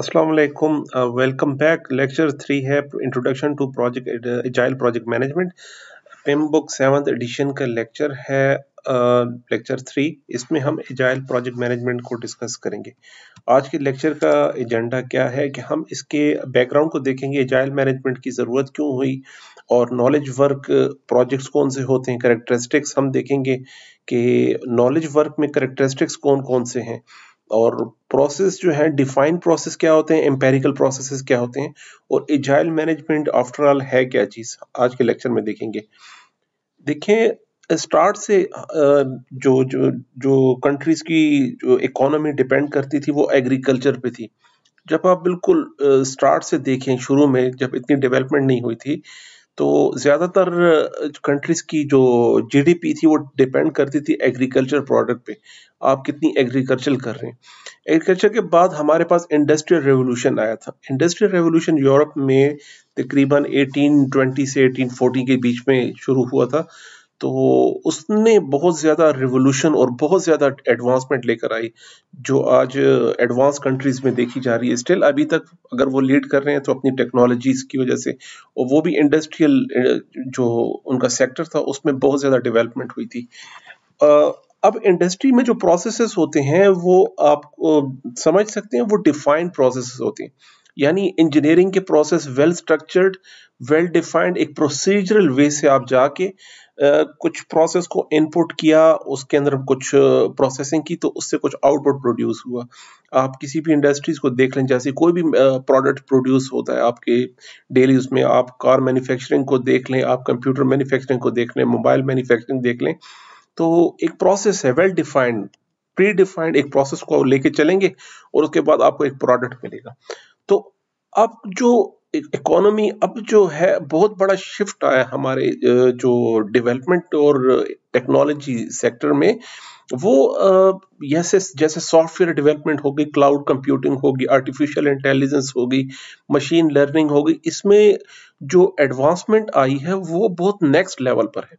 अस्सलाम वालेकुम welcome back lecture three है introduction to project agile project management PMBOK seventh edition का lecture है लेक्चर uh, थ्री इसमें हम एजाइल प्रोजेक्ट मैनेजमेंट को डिस्कस करेंगे आज के लेक्चर का एजेंडा क्या है कि हम इसके बैकग्राउंड को देखेंगे एजाइल मैनेजमेंट की ज़रूरत क्यों हुई और नॉलेज वर्क प्रोजेक्ट्स कौन से होते हैं करेक्टरिस्टिक्स हम देखेंगे कि नॉलेज वर्क में करेक्टरिस्टिक्स कौन कौन से हैं और प्रोसेस जो है डिफाइंड प्रोसेस क्या होते हैं एम्पेरिकल प्रोसेस क्या होते हैं और एजाइल मैनेजमेंट आफ्टर ऑल है क्या चीज़ आज के लेक्चर में देखेंगे देखें स्टार्ट से जो जो जो कंट्रीज़ की जो इकोनॉमी डिपेंड करती थी वो एग्रीकल्चर पे थी जब आप बिल्कुल स्टार्ट से देखें शुरू में जब इतनी डेवलपमेंट नहीं हुई थी तो ज़्यादातर कंट्रीज़ की जो जीडीपी थी वो डिपेंड करती थी एग्रीकल्चर प्रोडक्ट पे आप कितनी एग्रीकल्चर कर रहे हैं एग्रीकल्चर के बाद हमारे पास इंडस्ट्रियल रेवोल्यूशन आया था इंडस्ट्रियल रेवोल्यूशन यूरोप में तकरीबन 1820 से 1840 के बीच में शुरू हुआ था तो उसने बहुत ज़्यादा रिवोल्यूशन और बहुत ज़्यादा एडवांसमेंट लेकर आई जो आज एडवांस कंट्रीज़ में देखी जा रही है स्टिल अभी तक अगर वो लीड कर रहे हैं तो अपनी टेक्नोलॉजीज़ की वजह से और वो भी इंडस्ट्रियल जो उनका सेक्टर था उसमें बहुत ज़्यादा डेवलपमेंट हुई थी अब इंडस्ट्री में जो प्रोसेसेस होते हैं वो आप समझ सकते हैं वो डिफाइंड प्रोसेसेस होते हैं यानी इंजीनियरिंग के process well structured well defined एक प्रोसीजरल वे से आप जाके कुछ प्रोसेस को इनपुट किया उसके अंदर कुछ प्रोसेसिंग की तो उससे कुछ आउटपुट प्रोड्यूस हुआ आप किसी भी इंडस्ट्रीज को देख लें जैसे कोई भी प्रोडक्ट प्रोड्यूस होता है आपके डेली उसमें आप कार मैन्युफैक्चरिंग को देख लें आप कंप्यूटर मैन्युफैक्चरिंग को देख लें मोबाइल मैन्युफैक्चरिंग देख लें तो एक प्रोसेस है वेल डिफाइंड प्री डिफाइंड एक प्रोसेस को लेके चलेंगे और उसके बाद आपको एक प्रोडक्ट मिलेगा तो अब जो इकोनॉमी अब जो है बहुत बड़ा शिफ्ट आया हमारे जो डेवलपमेंट और टेक्नोलॉजी सेक्टर में वो जैसे जैसे सॉफ्टवेयर डेवलपमेंट होगी क्लाउड कंप्यूटिंग होगी आर्टिफिशियल इंटेलिजेंस होगी मशीन लर्निंग होगी इसमें जो एडवांसमेंट आई है वो बहुत नेक्स्ट लेवल पर है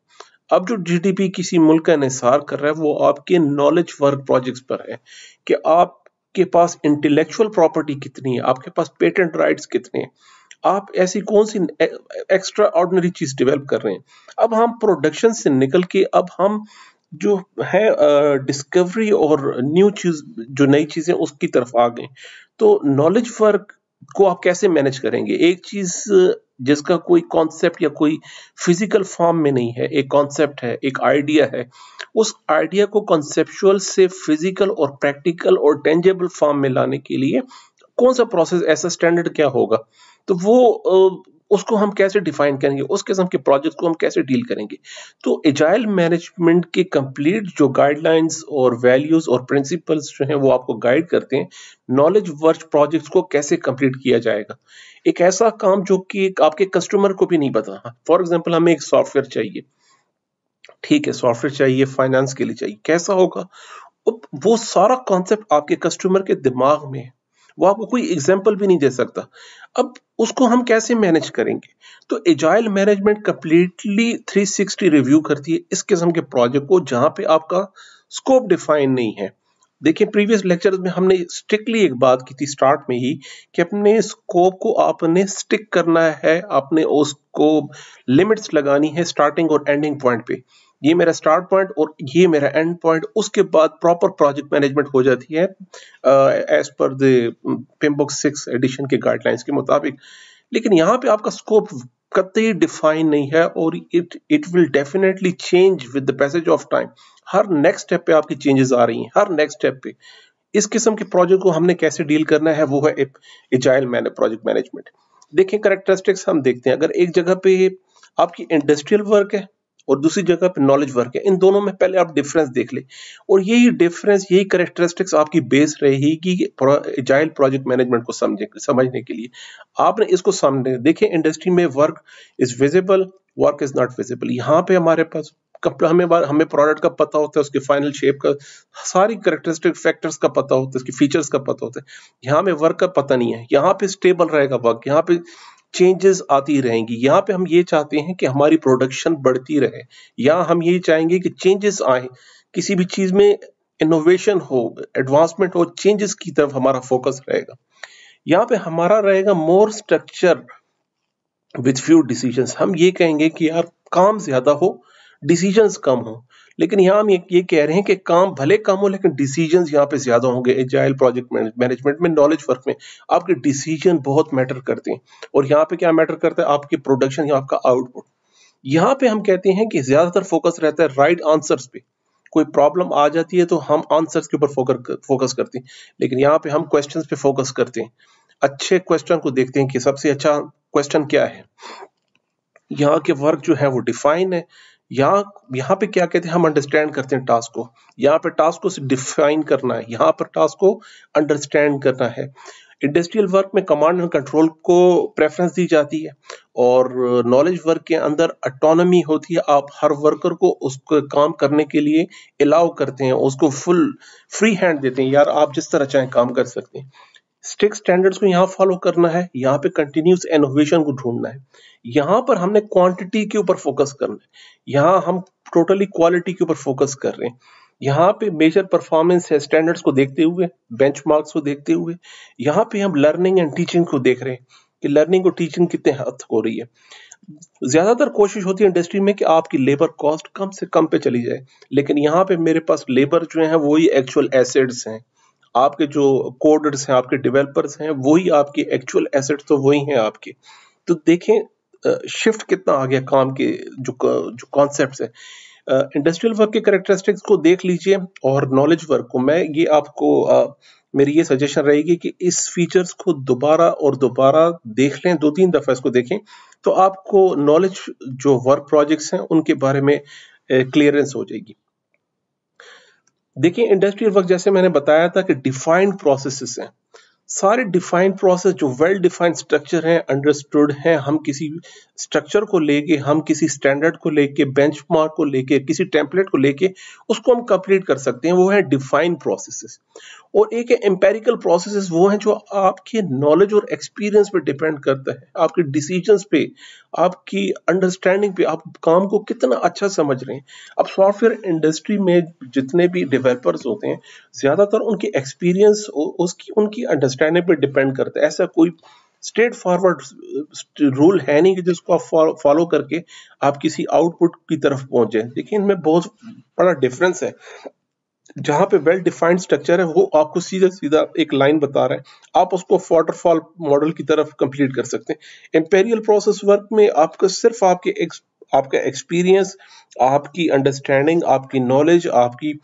अब जो जीडीपी किसी मुल्क का निसार कर रहा है वो आपके नॉलेज वर्क प्रोजेक्ट्स पर है कि आप आपके पास इंटेलेक्चुअल प्रॉपर्टी कितनी है आपके पास पेटेंट राइट्स कितने हैं आप ऐसी कौन सी एक्स्ट्रा ऑर्डनरी चीज डेवलप कर रहे हैं अब हम प्रोडक्शन से निकल के अब हम जो है डिस्कवरी और न्यू चीज जो नई चीजें उसकी तरफ आ गए तो नॉलेज वर्क को आप कैसे मैनेज करेंगे एक चीज जिसका कोई कॉन्सेप्ट या कोई फिजिकल फॉर्म में नहीं है एक कॉन्सेप्ट है एक आइडिया है उस आइडिया को कॉन्सेप्चुअल से फिजिकल और प्रैक्टिकल और टेंजेबल फॉर्म में लाने के लिए कौन सा प्रोसेस ऐसा स्टैंडर्ड क्या होगा तो वो उसको हम कैसे डिफाइन करेंगे उस किस्म के प्रोजेक्ट को हम कैसे डील करेंगे तो एजाइल मैनेजमेंट के कंप्लीट जो गाइडलाइंस और वैल्यूज और प्रिंसिपल्स जो हैं वो आपको गाइड करते हैं नॉलेज वर्क प्रोजेक्ट्स को कैसे कंप्लीट किया जाएगा एक ऐसा काम जो कि आपके कस्टमर को भी नहीं पता फॉर हाँ, एग्जाम्पल हमें एक सॉफ्टवेयर चाहिए ठीक है सॉफ्टवेयर चाहिए फाइनेंस के लिए चाहिए कैसा होगा वो सारा कॉन्सेप्ट आपके कस्टमर के दिमाग में है वो आपको कोई एग्जाम्पल भी नहीं दे सकता अब उसको हम कैसे मैनेज करेंगे तो एजाइल मैनेजमेंट कंप्लीटली 360 रिव्यू करती है इस किस्म के प्रोजेक्ट को जहां पे आपका स्कोप डिफाइन नहीं है देखिए प्रीवियस लेक्चर में हमने स्ट्रिक्टली एक बात की थी स्टार्ट में ही कि अपने स्कोप को आपने स्टिक करना है आपने उसको लिमिट्स लगानी है स्टार्टिंग और एंडिंग पॉइंट पे ये मेरा स्टार्ट पॉइंट और ये मेरा एंड पॉइंट उसके बाद प्रॉपर प्रोजेक्ट मैनेजमेंट हो जाती है as per the PMBOK six edition के गाइडलाइंस के मुताबिक लेकिन यहाँ पे आपका स्कोप कतई डिफाइन नहीं है और it it will definitely change with the passage of time हर नेक्स्ट स्टेप पे आपकी चेंजेस आ रही हैं हर नेक्स्ट स्टेप पे इस किस्म के प्रोजेक्ट को हमने कैसे डील करना है वो है एजाइल मैन प्रोजेक्ट मैनेजमेंट देखें करेक्टरिस्टिक्स हम देखते हैं अगर एक जगह पे आपकी इंडस्ट्रियल वर्क है और दूसरी जगह पे नॉलेज वर्क है इन दोनों में पहले आप डिफरेंस देख ले और यही डिफरेंस यही करेक्टरिस्टिक्स आपकी बेस रहेगी एजाइल प्रोजेक्ट मैनेजमेंट को समझे समझने के लिए आपने इसको सामने देखें इंडस्ट्री में work is visible work is not visible यहाँ पे हमारे पास हमें हमें प्रोडक्ट का पता होता है उसके फाइनल शेप का सारी करेक्टरिस्टिक फैक्टर्स का पता होता है उसके फीचर्स का पता होता है यहाँ पे वर्क का पता नहीं है यहाँ पे स्टेबल रहेगा वर्क यहाँ पे चेंजेस आती रहेंगी यहाँ पे हम ये चाहते हैं कि हमारी प्रोडक्शन बढ़ती रहे या हम ये चाहेंगे कि चेंजेस आए किसी भी चीज़ में इनोवेशन हो एडवांसमेंट हो चेंजेस की तरफ हमारा फोकस रहेगा यहाँ पे हमारा रहेगा more structure with few decision हम ये कहेंगे कि यार काम ज़्यादा हो डिसीजन कम हो लेकिन यहाँ हम ये कह रहे हैं कि काम भले कम हो लेकिन डिसीजन यहाँ पे ज्यादा होंगे एजाइल प्रोजेक्ट मैनेजमेंट में नॉलेज वर्क में आपके डिसीजन बहुत मैटर करते हैं और यहाँ पे क्या मैटर करता है आपकी प्रोडक्शन या आपका आउटपुट यहाँ पे हम कहते हैं कि ज्यादातर फोकस रहता है राइट right आंसर्स पे कोई प्रॉब्लम आ जाती है तो हम आंसर्स के ऊपर फोकस करते हैं लेकिन यहाँ पे हम क्वेश्चन पे फोकस करते हैं अच्छे क्वेश्चन को देखते हैं कि सबसे अच्छा क्वेश्चन क्या है यहाँ के वर्क जो है वो डिफाइन है यहाँ यहाँ पे क्या कहते हैं हम अंडरस्टैंड करते हैं टास्क को यहाँ पे टास्क को डिफाइन करना है यहाँ पर टास्क को अंडरस्टैंड करना है इंडस्ट्रियल वर्क में कमांड एंड कंट्रोल को प्रेफरेंस दी जाती है और नॉलेज वर्क के अंदर अटोनमी होती है आप हर वर्कर को उसको काम करने के लिए अलाउ करते हैं उसको फुल फ्री हैंड देते हैं यार आप जिस तरह चाहें काम कर सकते हैं स्ट्रिक्ट स्टैंडर्ड्स को यहाँ फॉलो करना है यहाँ पे कंटिन्यूस इनोवेशन को ढूंढना है यहाँ पर हमने क्वांटिटी के ऊपर फोकस करना है यहाँ हम टोटली क्वालिटी के ऊपर फोकस कर रहे हैं यहाँ पे मेजर परफॉर्मेंस है स्टैंडर्ड्स को देखते हुए बेंच को देखते हुए यहाँ पे हम लर्निंग एंड टीचिंग को देख रहे हैं कि लर्निंग और टीचिंग कितने हद हो रही है ज्यादातर कोशिश होती है इंडस्ट्री में कि आपकी लेबर कॉस्ट कम से कम पे चली जाए लेकिन यहाँ पे मेरे पास लेबर जो है वही एक्चुअल एसेट्स हैं आपके जो कोडर्स हैं आपके डेवलपर्स हैं वही आपके एक्चुअल एसेट्स तो वही हैं आपके तो देखें शिफ्ट कितना आ गया काम के जो जो कॉन्सेप्ट है इंडस्ट्रियल वर्क के करेक्टरिस्टिक्स को देख लीजिए और नॉलेज वर्क को मैं ये आपको मेरी ये सजेशन रहेगी कि इस फीचर्स को दोबारा और दोबारा देख लें दो तीन दफ़ा इसको देखें तो आपको नॉलेज जो वर्क प्रोजेक्ट्स हैं उनके बारे में क्लियरेंस हो जाएगी देखिए इंडस्ट्रियल वर्क जैसे मैंने बताया था कि डिफाइंड प्रोसेसेस हैं सारे डिफाइंड प्रोसेस जो वेल डिफाइंड स्ट्रक्चर हैं अंडरस्टूड हैं हम किसी स्ट्रक्चर को लेके हम किसी स्टैंडर्ड को लेके बेंचमार्क को लेके किसी टेम्पलेट को लेके उसको हम कंप्लीट कर सकते हैं वो है डिफाइंड प्रोसेसेस और एक है एम्पेरिकल प्रोसेसेस वो हैं जो आपके नॉलेज और एक्सपीरियंस पे डिपेंड करता है आपके डिसीजंस पे आपकी अंडरस्टैंडिंग पे आप काम को कितना अच्छा समझ रहे हैं अब सॉफ्टवेयर इंडस्ट्री में जितने भी डेवलपर्स होते हैं ज़्यादातर उनके एक्सपीरियंस उसकी उनकी अंडर अंडरस्टैंडिंग पे डिपेंड करता है ऐसा कोई स्ट्रेट फॉरवर्ड रूल है नहीं कि जिसको आप फॉलो करके आप किसी आउटपुट की तरफ पहुंचे देखिए इनमें बहुत बड़ा डिफरेंस है जहां पे वेल डिफाइंड स्ट्रक्चर है वो आपको सीधा सीधा एक लाइन बता रहा है आप उसको वाटरफॉल मॉडल की तरफ कंप्लीट कर सकते हैं एम्पेरियल प्रोसेस वर्क में आपका सिर्फ आपके एक्स, आपका एक्सपीरियंस आपकी अंडरस्टैंडिंग आपकी नॉलेज आपकी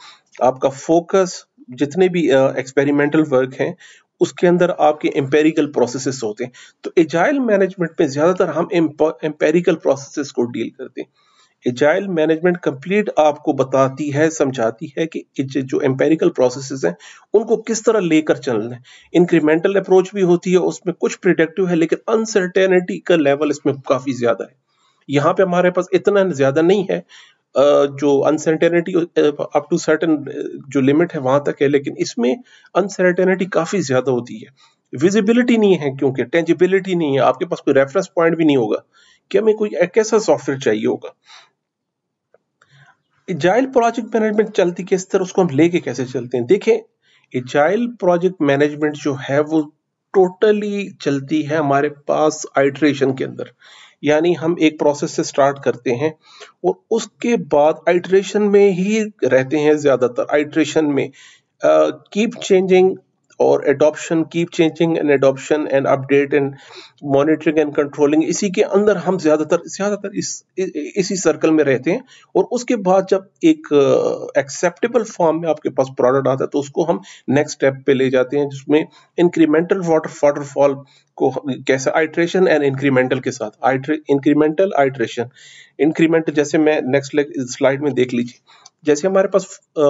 आपका फोकस जितने भी एक्सपेरिमेंटल uh, वर्क हैं उसके अंदर आपके एम्पेरिकल प्रोसेसेस होते हैं तो एजाइल मैनेजमेंट में ज़्यादातर हम एम्पेरिकल प्रोसेसेस को डील करते हैं एजाइल मैनेजमेंट कंप्लीट आपको बताती है समझाती है कि जो एम्पेरिकल प्रोसेसेस हैं उनको किस तरह लेकर चलना है इंक्रीमेंटल अप्रोच भी होती है उसमें कुछ प्रिडक्टिव है लेकिन अनसर्टेनिटी का लेवल इसमें काफ़ी ज़्यादा है यहाँ पे हमारे पास इतना ज़्यादा नहीं है जो अनसर्टेनिटी अप टू सर्टन जो लिमिट है वहां तक है लेकिन इसमें अनसर्टेनिटी काफ़ी ज़्यादा होती है विजिबिलिटी नहीं है क्योंकि टेंजिबिलिटी नहीं है आपके पास कोई रेफरेंस पॉइंट भी नहीं होगा कि हमें कोई कैसा सॉफ्टवेयर चाहिए होगा इजाइल प्रोजेक्ट मैनेजमेंट चलती किस तरह उसको हम लेके कैसे चलते हैं देखें इजाइल प्रोजेक्ट मैनेजमेंट जो है वो टोटली चलती है हमारे पास आइट्रेशन के अंदर यानी हम एक प्रोसेस से स्टार्ट करते हैं और उसके बाद आइट्रेशन में ही रहते हैं ज़्यादातर आइट्रेशन में कीप चेंजिंग और adoption keep changing and adoption and update and monitoring and controlling इसी के अंदर हम ज़्यादातर ज़्यादातर इस इसी सर्कल में रहते हैं और उसके बाद जब एक एक्सेप्टेबल uh, फॉर्म में आपके पास प्रोडक्ट आता है तो उसको हम नेक्स्ट स्टेप पे ले जाते हैं जिसमें इंक्रीमेंटल वाटर वाटरफॉल को कैसे आइट्रेशन एंड इंक्रीमेंटल के साथ इंक्रीमेंटल आइट्रेशन इंक्रीमेंटल जैसे मैं नेक्स्ट स्लाइड में देख लीजिए जैसे हमारे पास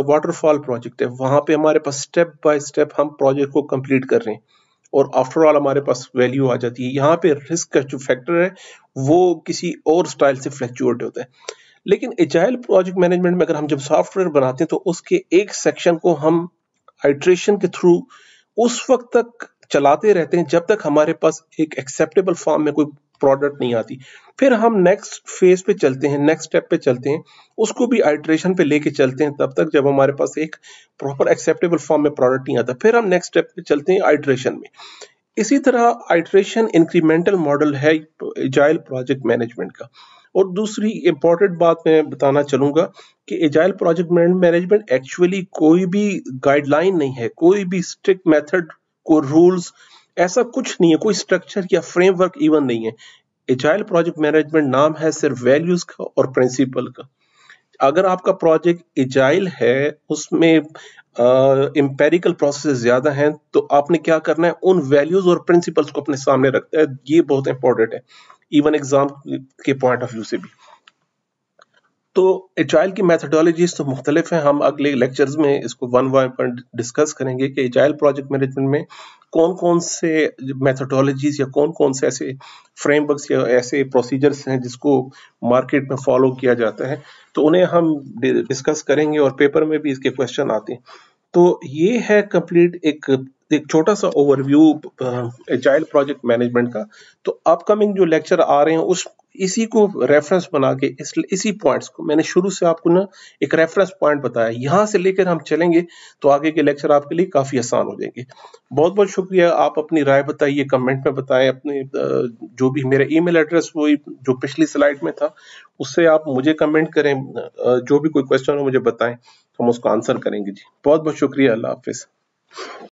वाटरफॉल प्रोजेक्ट है वहां पे हमारे पास स्टेप बाय स्टेप हम प्रोजेक्ट को कंप्लीट कर रहे हैं और आफ्टर ऑल हमारे पास वैल्यू आ जाती है यहाँ पे रिस्क का जो फैक्टर है वो किसी और स्टाइल से फ्लैक्चुएट होता है लेकिन एजाइल प्रोजेक्ट मैनेजमेंट में अगर हम जब सॉफ्टवेयर बनाते हैं तो उसके एक सेक्शन को हम हाइड्रेशन के थ्रू उस वक्त तक चलाते रहते हैं जब तक हमारे पास एक एक्सेप्टेबल फॉर्म में कोई प्रोडक्ट नहीं आती फिर हम नेक्स्ट फेज पे चलते हैं नेक्स्ट स्टेप पे चलते हैं उसको भी आइट्रेशन पे लेके चलते हैं तब तक जब हमारे पास एक प्रॉपर एक्सेप्टेबल फॉर्म में प्रोडक्ट नहीं आता फिर हम नेक्स्ट स्टेप पे चलते हैं आइट्रेशन में इसी तरह आइट्रेशन इंक्रीमेंटल मॉडल है एजाइल प्रोजेक्ट मैनेजमेंट का और दूसरी इंपॉर्टेंट बात मैं बताना चलूंगा कि एजाइल प्रोजेक्ट मैनेजमेंट एक्चुअली कोई भी गाइडलाइन नहीं है कोई भी स्ट्रिक्ट मेथड को रूल्स ऐसा कुछ नहीं है कोई स्ट्रक्चर या फ्रेमवर्क इवन नहीं है एजाइल प्रोजेक्ट मैनेजमेंट नाम है सिर्फ वैल्यूज का और प्रिंसिपल का अगर आपका प्रोजेक्ट एजाइल है उसमें इम्पेरिकल प्रोसेस ज्यादा हैं तो आपने क्या करना है उन वैल्यूज और प्रिंसिपल्स को अपने सामने रखना है ये बहुत इंपॉर्टेंट है इवन एग्जाम के पॉइंट ऑफ व्यू से भी तो एचाइल की मैथडोलॉजीज तो मुख्तलिफ हैं हम अगले लेक्चर्स में इसको वन वन पर डिस्कस करेंगे कि एचाइल प्रोजेक्ट मैनेजमेंट में कौन कौन से मैथडोलॉजीज या कौन कौन से ऐसे फ्रेमवर्क्स या ऐसे प्रोसीजर्स हैं जिसको मार्केट में फॉलो किया जाता है तो उन्हें हम डिस्कस करेंगे और पेपर में भी इसके क्वेश्चन आते हैं तो ये है कंप्लीट एक एक छोटा सा ओवरव्यू एजाइल प्रोजेक्ट मैनेजमेंट का तो अपकमिंग जो लेक्चर आ रहे हैं उस इसी को रेफरेंस बना के इस इसी पॉइंट्स को मैंने शुरू से आपको ना एक रेफरेंस पॉइंट बताया यहाँ से लेकर हम चलेंगे तो आगे के लेक्चर आपके लिए काफ़ी आसान हो जाएंगे बहुत बहुत शुक्रिया आप अपनी राय बताइए कमेंट में बताएं अपने जो भी मेरा ईमेल एड्रेस वो जो पिछली स्लाइड में था उससे आप मुझे कमेंट करें जो भी कोई क्वेश्चन हो मुझे बताएं हम उसको आंसर करेंगे जी बहुत बहुत शुक्रिया अल्लाह हाफिज़